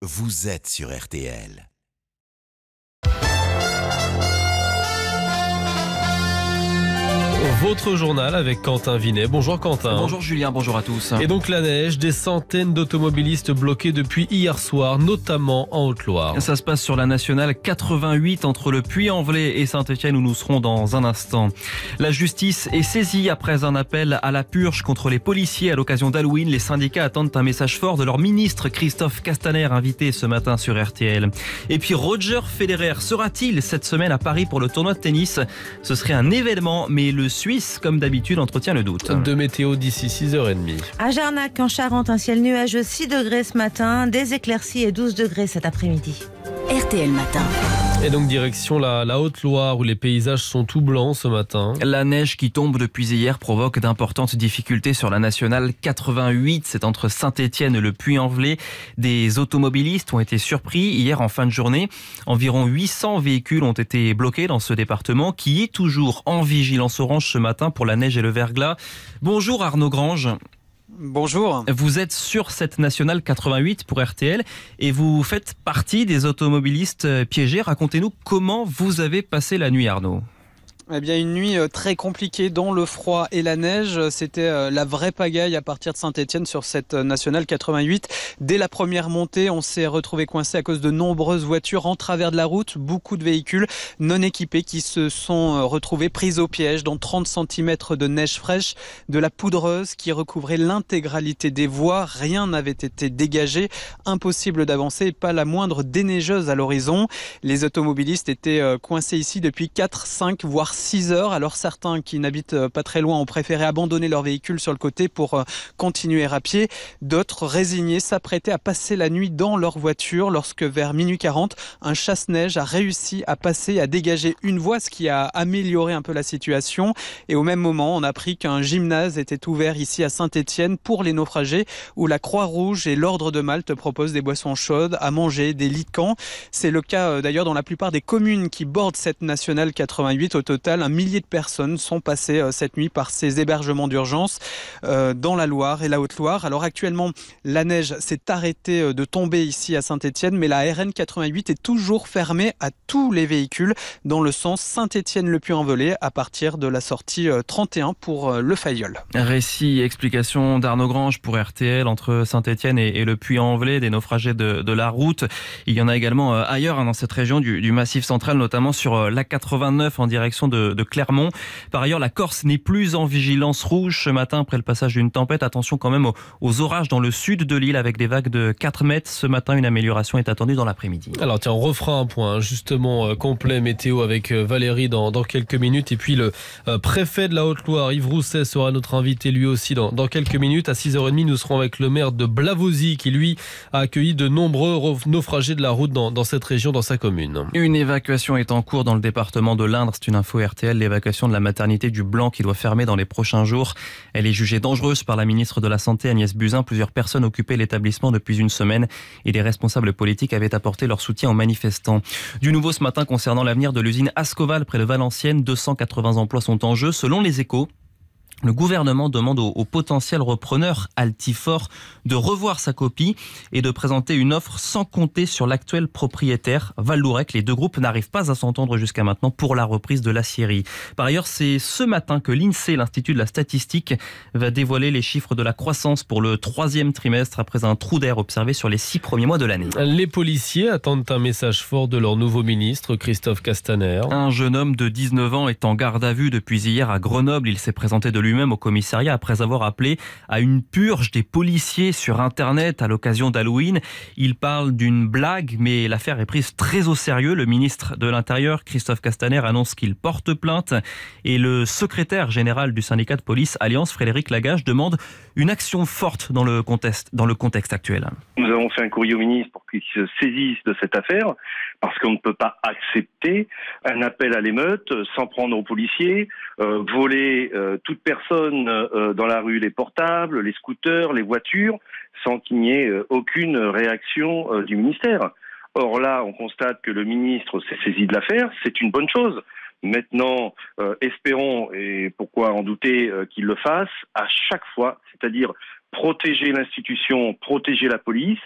Vous êtes sur RTL. Votre journal avec Quentin Vinet. Bonjour Quentin. Bonjour Julien, bonjour à tous. Et donc la neige, des centaines d'automobilistes bloqués depuis hier soir, notamment en Haute-Loire. Ça se passe sur la nationale 88 entre le Puy-en-Velay et Saint-Etienne où nous serons dans un instant. La justice est saisie après un appel à la purge contre les policiers à l'occasion d'Halloween. Les syndicats attendent un message fort de leur ministre Christophe Castaner invité ce matin sur RTL. Et puis Roger Federer sera-t-il cette semaine à Paris pour le tournoi de tennis Ce serait un événement mais le comme d'habitude, entretient le doute. De météo d'ici 6h30. À Jarnac, en Charente, un ciel nuageux, 6 degrés ce matin, des éclaircies et 12 degrés cet après-midi. RTL Matin. Et donc direction la, Haute-Loire où les paysages sont tout blancs ce matin. La neige qui tombe depuis hier provoque d'importantes difficultés sur la nationale 88. C'est entre Saint-Étienne et le Puy-en-Velay. Des automobilistes ont été surpris hier en fin de journée. Environ 800 véhicules ont été bloqués dans ce département qui est toujours en vigilance orange ce matin pour la neige et le verglas. Bonjour Arnaud Grange. Bonjour. Vous êtes sur cette nationale 88 pour RTL et vous faites partie des automobilistes euh, piégés. Racontez-nous comment vous avez passé la nuit, Arnaud. Eh bien, une nuit euh, très compliquée dans le froid et la neige. C'était euh, la vraie pagaille à partir de Saint-Etienne sur cette euh, nationale 88. Dès la première montée, on s'est retrouvé coincé à cause de nombreuses voitures en travers de la route. Beaucoup de véhicules non équipés qui se sont retrouvés pris au piège dans 30 cm de neige fraîche, de la poudreuse qui recouvrait l'intégralité des voies. Rien n'avait été dégagé. Impossible d'avancer, pas la moindre déneigeuse à l'horizon. Les automobilistes étaient coincés ici depuis 4, 5, voire 6 heures. Alors certains qui n'habitent euh, pas très loin ont préféré abandonner leur véhicule sur le côté pour euh, continuer à pied. D'autres résignés s'apprêtaient à passer la nuit dans leur voiture lorsque vers minuit 40, un chasse-neige a réussi à passer, à dégager une voie, ce qui a amélioré un peu la situation. Et au même moment, on a appris qu'un gymnase était ouvert ici à Saint-Étienne pour les naufragés où la Croix-Rouge et l'Ordre de Malte proposent des boissons chaudes à manger, des lits de camp. C'est le cas euh, d'ailleurs dans la plupart des communes qui bordent cette nationale 88 au total un millier de personnes sont passées euh, cette nuit par ces hébergements d'urgence euh, dans la Loire et la Haute-Loire. Alors actuellement, la neige s'est arrêtée euh, de tomber ici à Saint-Étienne, mais la RN 88 est toujours fermée à tous les véhicules dans le sens Saint-Étienne-le-Puy-en-Velay à partir de la sortie 31 pour le Fayolle. Récit, explication d'Arnaud Grange pour RTL entre Saint-Étienne et, le Puy-en-Velay, des naufragés de, la route. Il y en a également ailleurs hein, dans cette région du Massif central, notamment sur la 89 en direction de de, Clermont. Par ailleurs, la Corse n'est plus en vigilance rouge ce matin après le passage d'une tempête. Attention quand même aux, orages dans le sud de l'île avec des vagues de 4 mètres. Ce matin, une amélioration est attendue dans l'après-midi. Alors tiens, on refera un point hein, justement euh, complet météo avec euh, Valérie dans, quelques minutes. Et puis le euh, préfet de la Haute-Loire, Yves Rousset, sera notre invité lui aussi dans, dans quelques minutes. À 6h30, nous serons avec le maire de Blavosy qui lui a accueilli de nombreux naufragés de la route dans, dans cette région, dans sa commune. Une évacuation est en cours dans le département de l'Indre. C'est une info RTL, l'évacuation de la maternité du Blanc qui doit fermer dans les prochains jours. Elle est jugée dangereuse par la ministre de la Santé Agnès Buzyn. Plusieurs personnes occupaient l'établissement depuis une semaine et des responsables politiques avaient apporté leur soutien en manifestants. Du nouveau ce matin concernant l'avenir de l'usine Ascoval près de Valenciennes, 280 emplois sont en jeu selon les échos. Le gouvernement demande au potentiel repreneur Altifort de revoir sa copie et de présenter une offre sans compter sur l'actuel propriétaire Valourec. Les deux groupes n'arrivent pas à s'entendre jusqu'à maintenant pour la reprise de la série. Par ailleurs, c'est ce matin que l'INSEE, l'Institut de la Statistique, va dévoiler les chiffres de la croissance pour le troisième trimestre après un trou d'air observé sur les six premiers mois de l'année. Les policiers attendent un message fort de leur nouveau ministre, Christophe Castaner. Un jeune homme de 19 ans est en garde à vue depuis hier à Grenoble. Il s'est présenté de lui-même au commissariat après avoir appelé à une purge des policiers sur Internet à l'occasion d'Halloween. Il parle d'une blague, mais l'affaire est prise très au sérieux. Le ministre de l'Intérieur, Christophe Castaner, annonce qu'il porte plainte et le secrétaire général du syndicat de police Alliance, Frédéric Lagage, demande une action forte dans le contexte, dans le contexte actuel. Nous avons fait un courrier au ministre qui se saisissent de cette affaire, parce qu'on ne peut pas accepter un appel à l'émeute, sans prendre aux policiers, euh, voler euh, toute personne euh, dans la rue, les portables, les scooters, les voitures, sans qu'il n'y ait aucune réaction du ministère. Or là, on constate que le ministre s'est saisi de l'affaire, c'est une bonne chose. Maintenant, euh, espérons, et pourquoi en douter, euh, qu'il le fasse à chaque fois, c'est-à-dire protéger l'institution, protéger la police,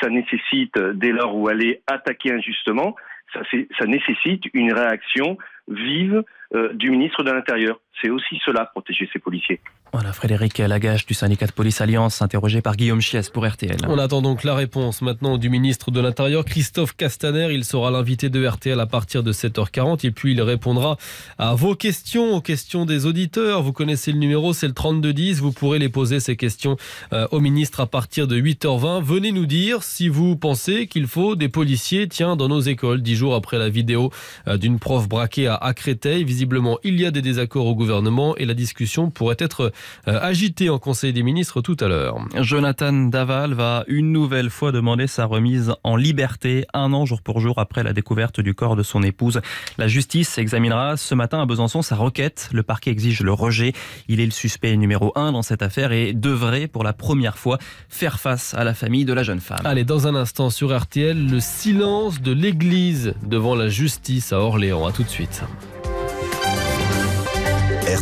ça nécessite, euh, dès lors où elle est attaquée injustement, ça nécessite une réaction vive euh, du ministre de l'Intérieur. C'est aussi cela, protéger ses policiers. Voilà, Frédéric Lagache du syndicat de police Alliance, interrogé par Guillaume Chies pour RTL. On attend donc la réponse maintenant du ministre de l'Intérieur, Christophe Castaner. Il sera l'invité de RTL à partir de 7h40 et puis il répondra à vos questions, aux questions des auditeurs. Vous connaissez le numéro, c'est le 3210. Vous pourrez les poser ces questions euh, au ministre à partir de 8h20. Venez nous dire si vous pensez qu'il faut des policiers, tiens, dans nos écoles, dix jours après la vidéo euh, d'une prof braquée à à Créteil. Visiblement, il y a des désaccords au gouvernement et la discussion pourrait être euh, agitée en Conseil des ministres tout à l'heure. Jonathan Daval va une nouvelle fois demander sa remise en liberté un an jour pour jour après la découverte du corps de son épouse. La justice examinera ce matin à Besançon sa requête. Le parquet exige le rejet. Il est le suspect numéro un dans cette affaire et devrait pour la première fois faire face à la famille de la jeune femme. Allez, dans un instant sur RTL, le silence de l'Église devant la justice à Orléans. A tout de suite. awesome.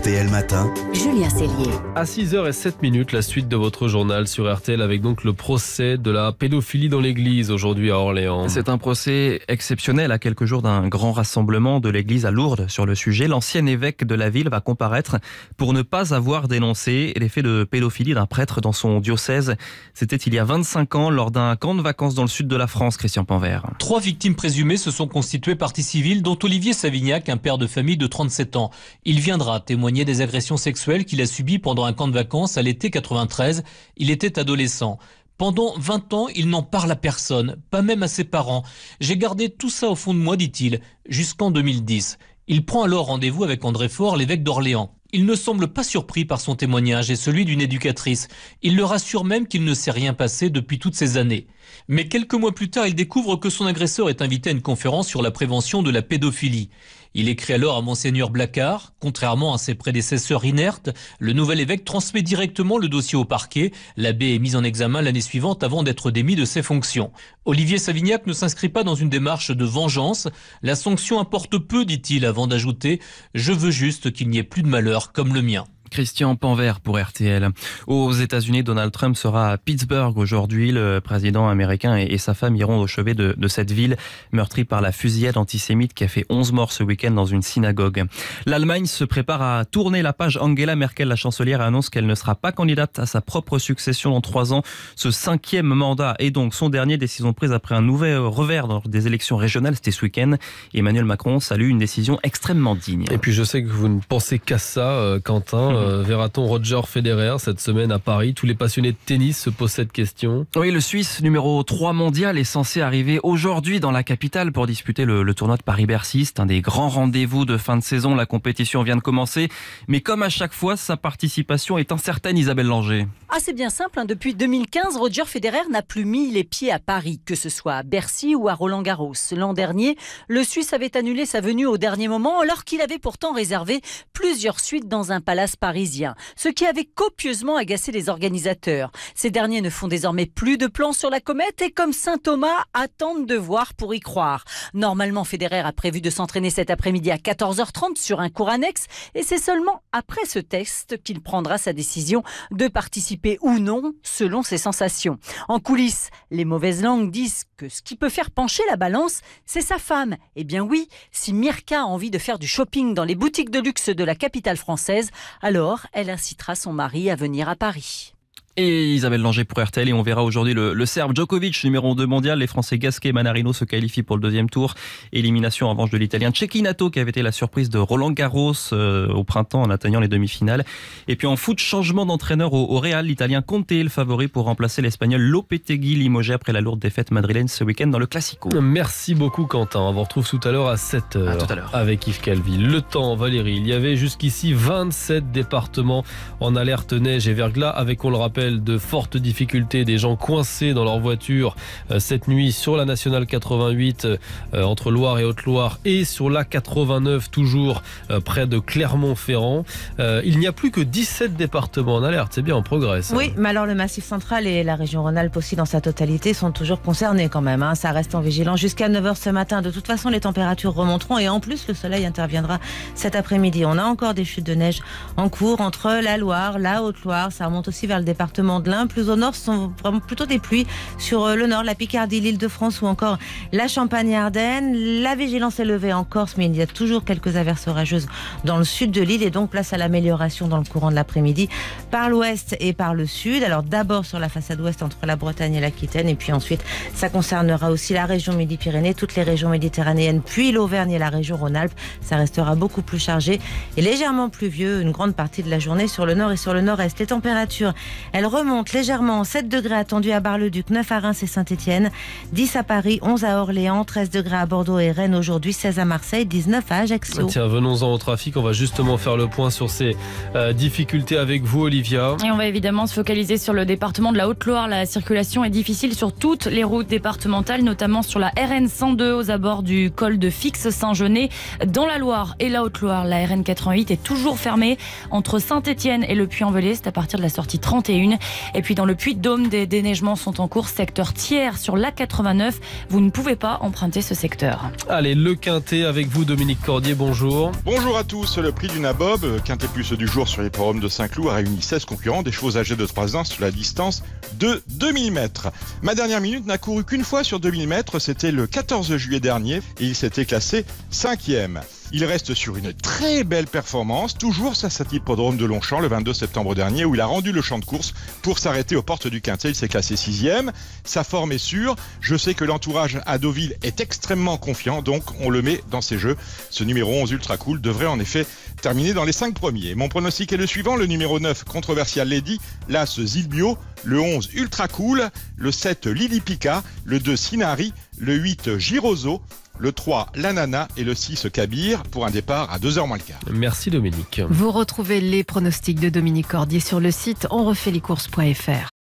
RTL Matin. Julien Cellier. À 6 h minutes, la suite de votre journal sur RTL avec donc le procès de la pédophilie dans l'église aujourd'hui à Orléans. C'est un procès exceptionnel à quelques jours d'un grand rassemblement de l'église à Lourdes sur le sujet. L'ancien évêque de la ville va comparaître pour ne pas avoir dénoncé l'effet de pédophilie d'un prêtre dans son diocèse. C'était il y a 25 ans lors d'un camp de vacances dans le sud de la France, Christian Panvert. Trois victimes présumées se sont constituées partie civile, dont Olivier Savignac, un père de famille de 37 ans. Il viendra témoigner des agressions sexuelles qu'il a subies pendant un camp de vacances à l'été 93. Il était adolescent. Pendant 20 ans, il n'en parle à personne, pas même à ses parents. J'ai gardé tout ça au fond de moi, dit-il, jusqu'en 2010. Il prend alors rendez-vous avec André Faure, l'évêque d'Orléans. Il ne semble pas surpris par son témoignage et celui d'une éducatrice. Il le rassure même qu'il ne s'est rien passé depuis toutes ces années. Mais quelques mois plus tard, il découvre que son agresseur est invité à une conférence sur la prévention de la pédophilie. Il écrit alors à Monseigneur Blacard, contrairement à ses prédécesseurs inertes, le nouvel évêque transmet directement le dossier au parquet. L'abbé est mis en examen l'année suivante avant d'être démis de ses fonctions. Olivier Savignac ne s'inscrit pas dans une démarche de vengeance. La sanction importe peu, dit-il avant d'ajouter ⁇ Je veux juste qu'il n'y ait plus de malheur comme le mien ⁇ Christian Panvert pour RTL. Aux États-Unis, Donald Trump sera à Pittsburgh aujourd'hui. Le président américain et, sa femme iront au chevet de, cette ville meurtrie par la fusillade antisémite qui a fait 11 morts ce week-end dans une synagogue. L'Allemagne se prépare à tourner la page. Angela Merkel, la chancelière, annonce qu'elle ne sera pas candidate à sa propre succession dans trois ans. Ce cinquième mandat est donc son dernier. Décision prise après un nouvel revers dans des élections régionales, c'était ce week-end. Emmanuel Macron salue une décision extrêmement digne. Et puis je sais que vous ne pensez qu'à ça, euh, Quentin. Euh, verra-t-on Roger Federer cette semaine à Paris Tous les passionnés de tennis se posent cette question. Oui, le Suisse numéro 3 mondial est censé arriver aujourd'hui dans la capitale pour disputer le, tournoi de Paris-Bercy. C'est un des grands rendez-vous de fin de saison. La compétition vient de commencer. Mais comme à chaque fois, sa participation est incertaine, Isabelle Langer. Ah, c'est bien simple. Hein. Depuis 2015, Roger Federer n'a plus mis les pieds à Paris, que ce soit à Bercy ou à Roland-Garros. L'an dernier, le Suisse avait annulé sa venue au dernier moment alors qu'il avait pourtant réservé plusieurs suites dans un palace Paris ce qui avait copieusement agacé les organisateurs. Ces derniers ne font désormais plus de plans sur la comète et comme Saint Thomas attendent de voir pour y croire. Normalement, Federer a prévu de s'entraîner cet après-midi à 14h30 sur un cours annexe et c'est seulement après ce test qu'il prendra sa décision de participer ou non selon ses sensations. En coulisses, les mauvaises langues disent que ce qui peut faire pencher la balance, c'est sa femme. Eh bien oui, si Mirka a envie de faire du shopping dans les boutiques de luxe de la capitale française, alors alors, elle incitera son mari à venir à Paris et Isabelle Langer pour RTL. Et on verra aujourd'hui le, Serbe Djokovic, numéro 2 mondial. Les Français Gasquet et Manarino se qualifient pour le deuxième tour. Élimination en revanche de l'Italien Cecchinato, qui avait été la surprise de Roland Garros euh, au printemps en atteignant les demi-finales. Et puis en foot, changement d'entraîneur au, Real. L'Italien Conte est le favori pour remplacer l'Espagnol Lopetegui Limogé après la lourde défaite madrilène ce week-end dans le Classico. Merci beaucoup Quentin. On vous retrouve tout à l'heure à 7h avec Yves Calvi. Le temps, Valérie. Il y avait jusqu'ici 27 départements en alerte neige et verglas avec, on le rappelle, de fortes difficultés, des gens coincés dans leur voiture euh, cette nuit sur la nationale 88 euh, euh, entre Loire et Haute-Loire et sur la 89 toujours près de Clermont-Ferrand. Il n'y a plus que 17 départements en alerte, c'est bien, on progresse. Hein. Oui, mais alors le Massif central et la région Rhône-Alpes aussi dans sa totalité sont toujours concernés quand même. Hein. Ça reste en vigilance jusqu'à 9h ce matin. De toute façon, les températures remonteront et en plus le soleil interviendra cet après-midi. On a encore des chutes de neige en cours entre la Loire, la Haute-Loire, ça remonte aussi vers le département de l'Ain. Plus au nord, ce sont plutôt des pluies sur euh, le nord, la Picardie, l'île de France ou encore la Champagne-Ardenne. La vigilance est levée en Corse, mais il y a toujours quelques averses orageuses dans le sud de l'île et donc place à l'amélioration dans le courant de l'après-midi par l'ouest et par le sud. Alors d'abord sur la façade ouest entre la Bretagne et l'Aquitaine et puis ensuite ça concernera aussi la région Midi-Pyrénées, toutes les régions méditerranéennes, puis l'Auvergne et la région Rhône-Alpes. Ça restera beaucoup plus chargé et légèrement pluvieux une grande partie de la journée sur le nord et sur le nord-est. Les températures, elle remonte légèrement 7 degrés attendus à Bar-le-Duc, 9 à Reims et Saint-Etienne, 10 à Paris, 11 à Orléans, 13 degrés à Bordeaux et Rennes aujourd'hui, 16 à Marseille, 19 à Ajaccio. Ah, tiens, venons-en au trafic. On va justement faire le point sur ces euh, difficultés avec vous, Olivia. Et on va évidemment se focaliser sur le département de la Haute-Loire. La circulation est difficile sur toutes les routes départementales, notamment sur la RN 102 aux abords du col de Fixe-Saint-Genet. Dans la Loire et la Haute-Loire, la RN 88 est toujours fermée entre Saint-Etienne et le Puy-en-Velay. C'est à partir de la sortie 31 et puis dans le Puy-de-Dôme, des déneigements sont en cours, secteur tiers sur l'A89. Vous ne pouvez pas emprunter ce secteur. Allez, le quintet avec vous, Dominique Cordier, bonjour. Bonjour à tous. Le prix du Nabob, quintet plus du jour sur les forums de Saint-Cloud, a réuni 16 concurrents, des chevaux âgés de 3 ans sur la distance de 2 mm. Ma dernière minute n'a couru qu'une fois sur 2000 mètres, c'était le 14 juillet dernier et il s'était classé 5e. Il reste sur une très belle performance, toujours sur cet hippodrome de Longchamp le 22 septembre dernier, où il a rendu le champ de course pour s'arrêter aux portes du quintet. Il s'est classé sixième. Sa forme est sûre. Je sais que l'entourage à Deauville est extrêmement confiant, donc on le met dans ses jeux. Ce numéro 11 ultra cool devrait en effet terminer dans les cinq premiers. Mon pronostic est le suivant, le numéro 9 Controversial Lady, l'As Zilbio, le 11 Ultra Cool, le 7 Lili Pika, le 2 Sinari, le 8 Girozo, le 3 l'ananas et le 6 Kabir pour un départ à 2h moins le quart. Merci Dominique. Vous retrouvez les pronostics de Dominique Cordier sur le site onrefaitlescourses.fr.